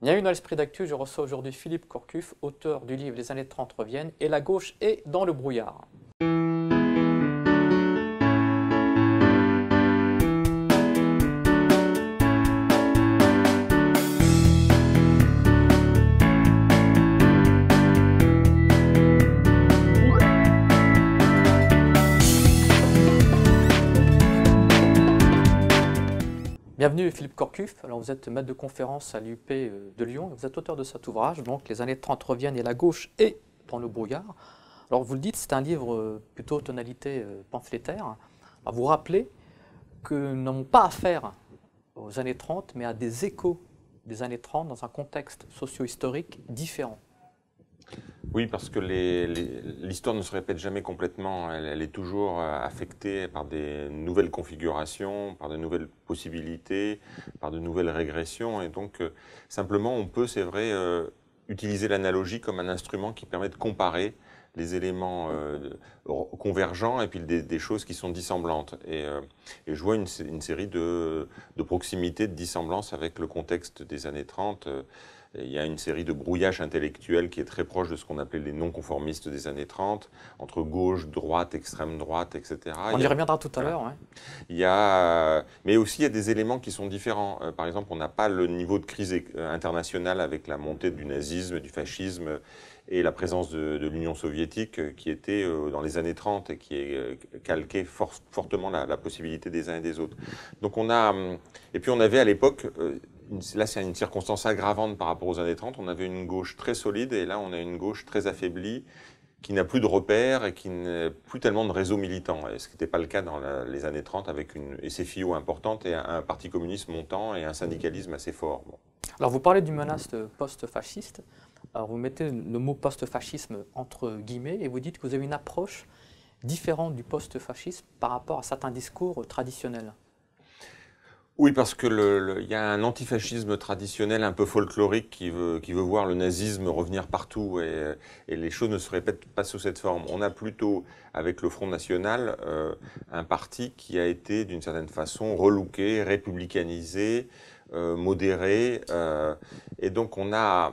Bienvenue dans l'esprit d'actu, je reçois aujourd'hui Philippe Corcuff, auteur du livre Les années 30 reviennent et la gauche est dans le brouillard. Bienvenue Philippe Corcuff, alors vous êtes maître de conférence à l'UP euh, de Lyon, vous êtes auteur de cet ouvrage, donc Les années 30 reviennent et la gauche est dans le brouillard. Alors vous le dites, c'est un livre euh, plutôt tonalité euh, pamphlétaire. À vous rappelez que nous n'avons pas affaire aux années 30, mais à des échos des années 30 dans un contexte socio-historique différent. Oui, parce que l'histoire ne se répète jamais complètement. Elle, est toujours euh, affectée par des nouvelles configurations, par de nouvelles possibilités, par de nouvelles régressions. Et donc, euh, simplement, on peut, c'est vrai, euh, utiliser l'analogie comme un instrument qui permet de comparer des éléments euh, convergents et puis des, choses qui sont dissemblantes. Et, euh, je vois une, série de, de proximités, de dissemblances avec le contexte des années 30. Euh, il y a une série de brouillages intellectuels qui est très proche de ce qu'on appelait les non-conformistes des années 30, entre gauche, droite, extrême droite, etc. On y reviendra tout à l'heure. Il mais aussi il y a des éléments qui sont différents. par exemple, on n'a pas le niveau de crise internationale avec la montée du nazisme, du fascisme et la présence de, l'Union soviétique euh, qui était euh, dans les années 30 et qui est euh, fortement la, possibilité des uns et des autres. Donc on a, et puis on avait à l'époque, là c'est une circonstance aggravante par rapport aux années 30, on avait une gauche très solide et là on a une gauche très affaiblie qui n'a plus de repères et qui n'a plus tellement de réseau militant, ce qui n'était pas le cas dans les années 30 avec une SFIO importante et un, parti communiste montant et un syndicalisme assez fort. Alors vous parlez d'une menace post-fasciste. Alors vous mettez le mot post-fascisme entre guillemets et vous dites que vous avez une approche différente du post-fascisme par rapport à certains discours traditionnels. Oui, parce que il y a un antifascisme traditionnel un peu folklorique qui veut, qui veut voir le nazisme revenir partout et, les choses ne se répètent pas sous cette forme. On a plutôt, avec le Front National, euh, un parti qui a été d'une certaine façon relouqué, républicanisé, euh, modéré. Euh, et donc on a,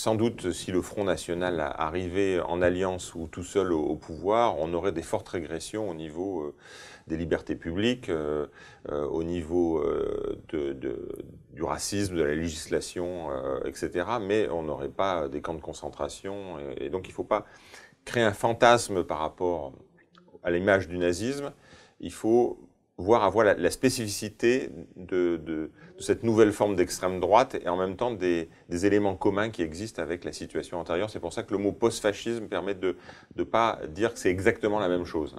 sans doute, si le Front National arrivait en alliance ou tout seul au, pouvoir, on aurait des fortes régressions au niveau euh, des libertés publiques, euh, euh, au niveau du racisme, de la législation, etc. Mais on n'aurait pas des camps de concentration. Et, et donc, il ne faut pas créer un fantasme par rapport à l'image du nazisme. Il faut voir avoir la, spécificité de, cette nouvelle forme d'extrême droite et en même temps des, éléments communs qui existent avec la situation antérieure. C'est pour ça que le mot post-fascisme permet de ne pas dire que c'est exactement la même chose.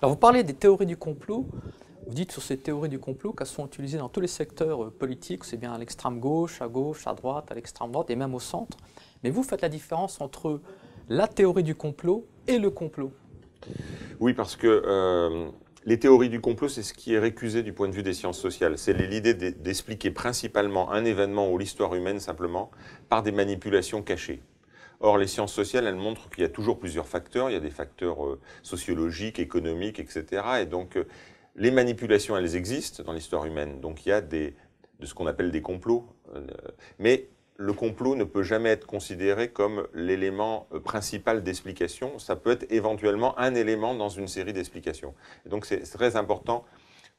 Alors vous parlez des théories du complot. Vous dites sur ces théories du complot qu'elles sont utilisées dans tous les secteurs euh, politiques, c'est bien à l'extrême gauche, à gauche, à droite, à l'extrême droite et même au centre. Mais vous faites la différence entre la théorie du complot et le complot. Oui, parce que euh, les théories du complot, c'est ce qui est récusé du point de vue des sciences sociales. C'est l'idée d'expliquer principalement un événement ou l'histoire humaine simplement par des manipulations cachées. Or, les sciences sociales, elles montrent qu'il y a toujours plusieurs facteurs. Il y a des facteurs euh, sociologiques, économiques, etc. Et donc, euh, les manipulations, elles existent dans l'histoire humaine. Donc, il y a des, de ce qu'on appelle des complots. Euh, mais le complot ne peut jamais être considéré comme l'élément euh, principal d'explication. Ça peut être éventuellement un élément dans une série d'explications. Donc c'est très important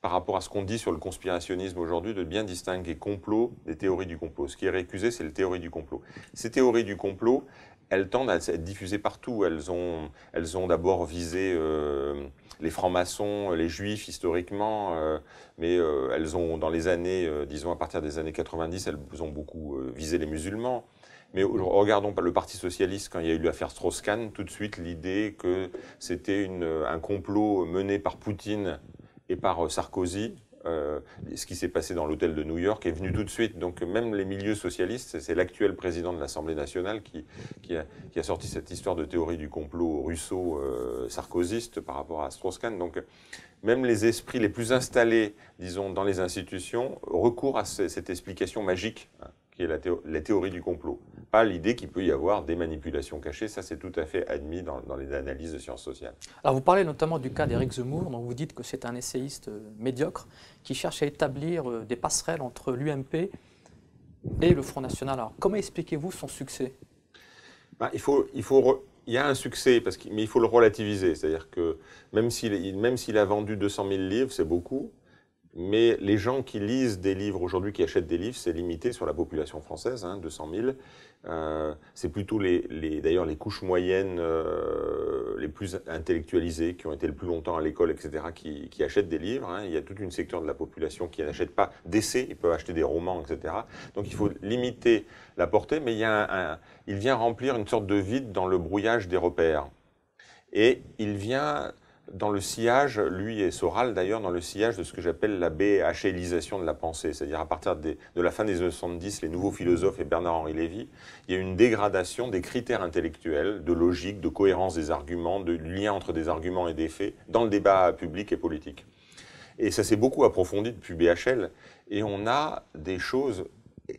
par rapport à ce qu'on dit sur le conspirationnisme aujourd'hui de bien distinguer complot des théories du complot. Ce qui est récusé, c'est les théorie du complot. Ces théories du complot, elles tendent à être diffusées partout. Elles ont, elles ont d'abord visé... Euh, les francs-maçons, euh, les juifs historiquement, euh, mais euh, elles ont dans les années, disons à partir des années 90, elles ont beaucoup visé les musulmans. Mais regardons le Parti socialiste, quand il y a eu l'affaire Strauss-Kahn, tout de suite l'idée que c'était un complot mené par Poutine et par Sarkozy euh, ce qui s'est passé dans l'hôtel de New York est venu tout de suite. Donc même les milieux socialistes, c'est l'actuel président de l'Assemblée nationale qui, a, sorti cette histoire de théorie du complot russo euh, sarkoziste par rapport à Strauss-Kahn. Donc même les esprits les plus installés, disons, dans les institutions, recourent à cette explication magique. Hein, qui est la, théorie du complot. Pas l'idée qu'il peut y avoir des manipulations cachées, ça c'est tout à fait admis dans, les analyses de sciences sociales. Alors vous parlez notamment du cas d'Éric Zemmour, dont vous dites que c'est un essayiste euh, médiocre qui cherche à établir euh, des passerelles entre l'UMP et le Front National. Alors comment expliquez-vous son succès ben, il, faut, il, faut il y a un succès, parce mais il faut le relativiser. C'est-à-dire que même s'il a vendu 200 000 livres, c'est beaucoup mais les gens qui lisent des livres aujourd'hui, qui achètent des livres, c'est limité sur la population française, 200 hein, 000. Euh, c'est plutôt les, d'ailleurs les couches moyennes euh, les plus intellectualisées, qui ont été le plus longtemps à l'école, etc., qui, achètent des livres. Hein. Il y a toute une secteur de la population qui n'achète pas d'essais, ils peuvent acheter des romans, etc. Donc il faut limiter la portée, mais il, il vient remplir une sorte de vide dans le brouillage des repères. Et il vient dans le sillage, lui et Soral d'ailleurs, dans le sillage de ce que j'appelle la BHLisation de la pensée, c'est-à-dire à partir de la fin des années 70, les nouveaux philosophes et Bernard-Henri Lévy, il y a une dégradation des critères intellectuels, de logique, de cohérence des arguments, de lien entre des arguments et des faits, dans le débat public et politique. Et ça s'est beaucoup approfondi depuis BHL, et on a des choses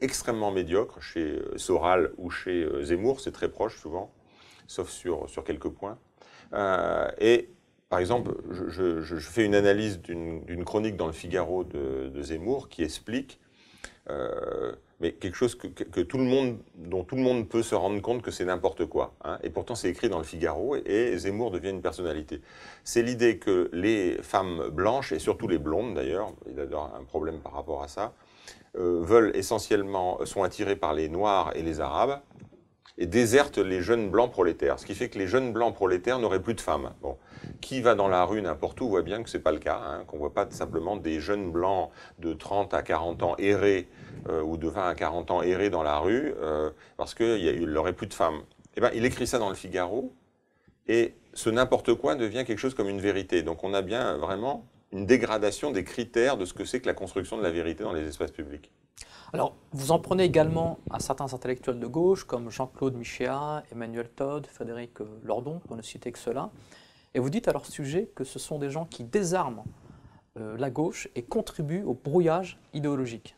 extrêmement médiocres chez euh, Soral ou chez euh, Zemmour, c'est très proche souvent, sauf sur, sur quelques points. Euh, et par exemple, je, fais une analyse d'une chronique dans le Figaro de, Zemmour qui explique, euh, mais quelque chose que, tout le monde, dont tout le monde peut se rendre compte que c'est n'importe quoi. Hein. et pourtant, c'est écrit dans le Figaro et, Zemmour devient une personnalité. C'est l'idée que les femmes blanches, et surtout les blondes d'ailleurs, il a un problème par rapport à ça, euh, veulent essentiellement, sont attirées par les noirs et les arabes, et déserte les jeunes blancs prolétaires. Ce qui fait que les jeunes blancs prolétaires n'auraient plus de femmes. Bon. Qui va dans la rue n'importe où voit bien que ce n'est pas le cas, hein, qu'on ne voit pas simplement des jeunes blancs de 30 à 40 ans errés, euh, ou de 20 à 40 ans errés dans la rue, euh, parce qu'il n'aurait plus de femmes. Eh ben, il écrit ça dans le Figaro, et ce n'importe quoi devient quelque chose comme une vérité. Donc on a bien vraiment une dégradation des critères de ce que c'est que la construction de la vérité dans les espaces publics. Alors, vous en prenez également à certains intellectuels de gauche, comme Jean-Claude Michéa, Emmanuel Todd, Frédéric euh, Lordon, pour ne citer que cela, et vous dites à leur sujet que ce sont des gens qui désarment euh, la gauche et contribuent au brouillage idéologique.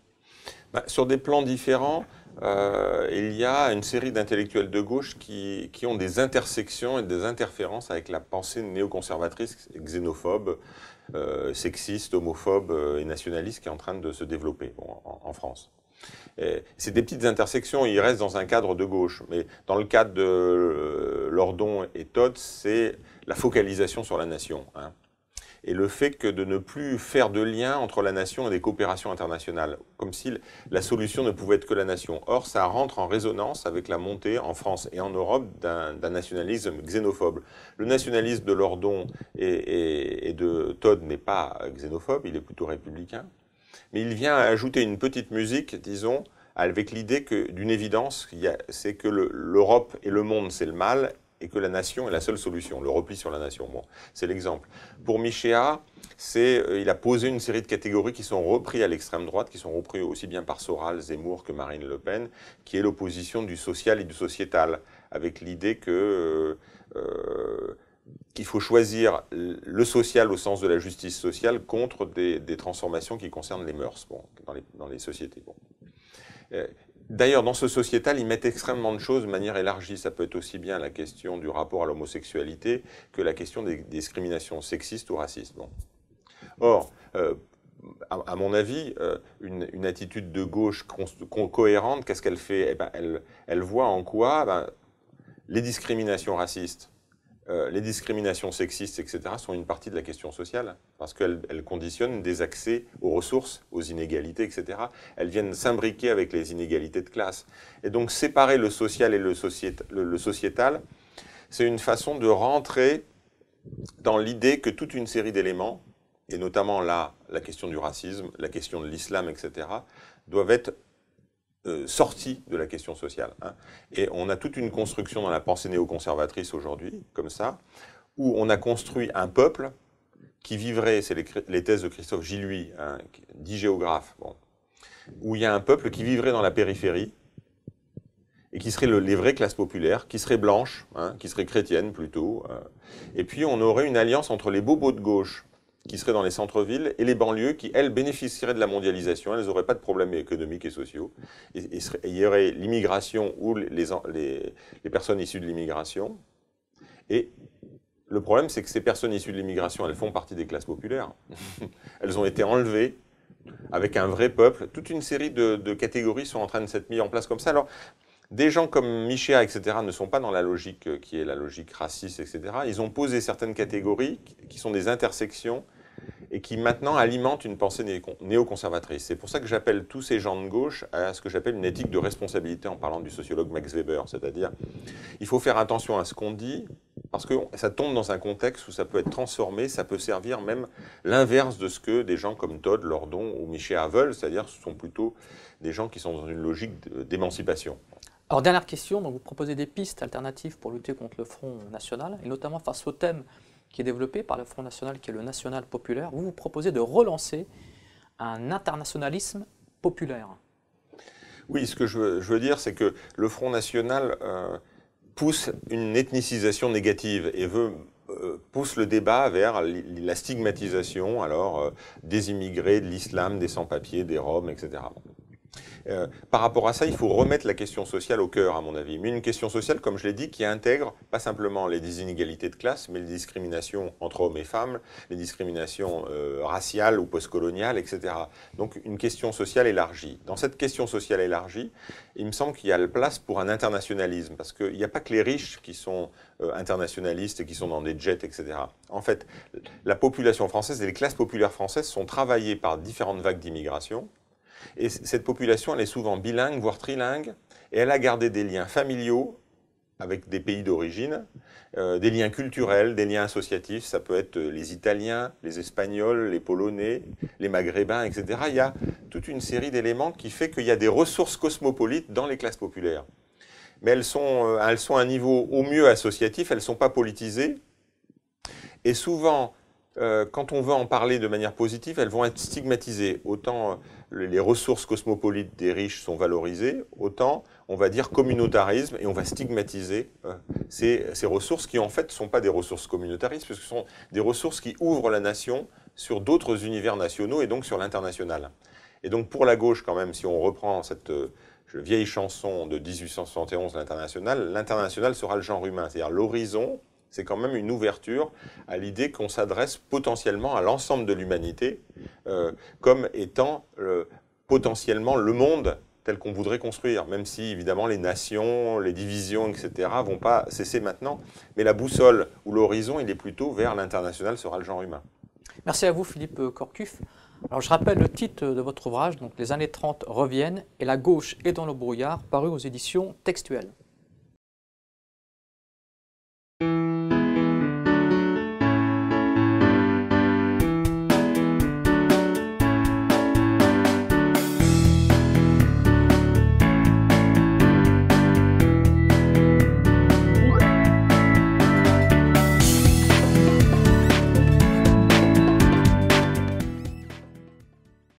Bah, sur des plans différents, euh, il y a une série d'intellectuels de gauche qui, qui, ont des intersections et des interférences avec la pensée néoconservatrice et xénophobe euh, sexiste, homophobe euh, et nationaliste qui est en train de se développer en, France. C'est des petites intersections, il reste dans un cadre de gauche, mais dans le cadre de euh, Lordon et Todd, c'est la focalisation sur la nation. Hein et le fait que de ne plus faire de lien entre la nation et des coopérations internationales, comme si la solution ne pouvait être que la nation. Or, ça rentre en résonance avec la montée en France et en Europe d'un nationalisme xénophobe. Le nationalisme de Lordon et, de Todd n'est pas xénophobe, il est plutôt républicain, mais il vient ajouter une petite musique, disons, avec l'idée que d'une évidence, c'est que l'Europe et le monde, c'est le mal, et que la nation est la seule solution, le repli sur la nation. Bon, c'est l'exemple. Pour Michéa, c'est, euh, il a posé une série de catégories qui sont reprises à l'extrême droite, qui sont reprises aussi bien par Soral, Zemmour que Marine Le Pen, qui est l'opposition du social et du sociétal, avec l'idée que qu'il euh, euh, faut choisir le social au sens de la justice sociale contre des, transformations qui concernent les mœurs bon, dans, les, sociétés. D'ailleurs, dans ce sociétal, ils mettent extrêmement de choses de manière élargie. Ça peut être aussi bien la question du rapport à l'homosexualité que la question des discriminations sexistes ou racistes. Or, euh, à, mon avis, euh, une, attitude de gauche cohérente, qu'est-ce qu'elle fait eh ben, elle, voit en quoi ben, les discriminations racistes euh, les discriminations sexistes, etc., sont une partie de la question sociale, parce qu'elles conditionnent des accès aux ressources, aux inégalités, etc. Elles viennent s'imbriquer avec les inégalités de classe. Et donc séparer le social et le, le sociétal, c'est une façon de rentrer dans l'idée que toute une série d'éléments, et notamment là la question du racisme, la question de l'islam, etc., doivent être euh, sortie sorti de la question sociale. Hein. Et on a toute une construction dans la pensée néoconservatrice aujourd'hui, comme ça, où on a construit un peuple qui vivrait, c'est les, thèses de Christophe Gilluy, hein, dit géographe, où il y a un peuple qui vivrait dans la périphérie, et qui serait les vraies classes populaires, qui serait blanche, hein, qui serait chrétienne plutôt. Euh. Et puis on aurait une alliance entre les bobos de gauche qui seraient dans les centres-villes et les banlieues qui, elles, bénéficieraient de la mondialisation, elles n'auraient pas de problèmes économiques et sociaux. Et, il y aurait l'immigration ou les, les, les personnes issues de l'immigration. Et le problème, c'est que ces personnes issues de l'immigration, elles font partie des classes populaires. elles ont été enlevées avec un vrai peuple. Toute une série de, de catégories sont en train de s'être mises en place comme ça. Alors, des gens comme Michéa, etc., ne sont pas dans la logique euh, qui est la logique raciste, etc. Ils ont posé certaines catégories qui sont des intersections et qui maintenant alimentent une pensée néoconservatrice. C'est pour ça que j'appelle tous ces gens de gauche à ce que j'appelle une éthique de responsabilité en parlant du sociologue Max Weber, c'est-à-dire il faut faire attention à ce qu'on dit parce que ça tombe dans un contexte où ça peut être transformé, ça peut servir même l'inverse de ce que des gens comme Todd, Lordon ou Michéa veulent, c'est-à-dire ce sont plutôt des gens qui sont dans une logique d'émancipation. Alors, dernière question, vous proposez des pistes alternatives pour lutter contre le Front National, et notamment face au thème qui est développé par le Front National, qui est le national populaire. Vous vous proposez de relancer un internationalisme populaire. Oui, ce que je veux, dire, c'est que le Front National euh, pousse une ethnicisation négative et veut euh, pousse le débat vers la stigmatisation alors euh, des immigrés, de l'islam, des sans-papiers, des Roms, etc. Euh, par rapport à ça, il faut remettre la question sociale au cœur, à mon avis. Mais une question sociale, comme je l'ai dit, qui intègre pas simplement les inégalités de classe, mais les discriminations entre hommes et femmes, les discriminations euh, raciales ou postcoloniales, etc. Donc une question sociale élargie. Dans cette question sociale élargie, il me semble qu'il y a la place pour un internationalisme, parce qu'il n'y a pas que les riches qui sont euh, internationalistes et qui sont dans des jets, etc. En fait, la population française et les classes populaires françaises sont travaillées par différentes vagues d'immigration et cette population, elle est souvent bilingue, voire trilingue, et elle a gardé des liens familiaux avec des pays d'origine, euh, des liens culturels, des liens associatifs, ça peut être euh, les Italiens, les Espagnols, les Polonais, les Maghrébins, etc. Il y a toute une série d'éléments qui fait qu'il y a des ressources cosmopolites dans les classes populaires. Mais elles sont, euh, elles sont à un niveau au mieux associatif, elles ne sont pas politisées. Et souvent, quand on veut en parler de manière positive, elles vont être stigmatisées. Autant les ressources cosmopolites des riches sont valorisées, autant on va dire communautarisme et on va stigmatiser euh, ces, ressources qui en fait ne sont pas des ressources communautaristes, puisque ce sont des ressources qui ouvrent la nation sur d'autres univers nationaux et donc sur l'international. Et donc pour la gauche quand même, si on reprend cette euh, vieille chanson de 1871, l'international, l'international sera le genre humain, c'est-à-dire l'horizon c'est quand même une ouverture à l'idée qu'on s'adresse potentiellement à l'ensemble de l'humanité euh, comme étant euh, potentiellement le monde tel qu'on voudrait construire, même si évidemment les nations, les divisions, etc. vont pas cesser maintenant. Mais la boussole ou l'horizon, il est plutôt vers l'international sera le genre humain. Merci à vous Philippe Corcuff. Alors je rappelle le titre de votre ouvrage, donc Les années 30 reviennent et la gauche est dans le brouillard, paru aux éditions textuelles. Thank you.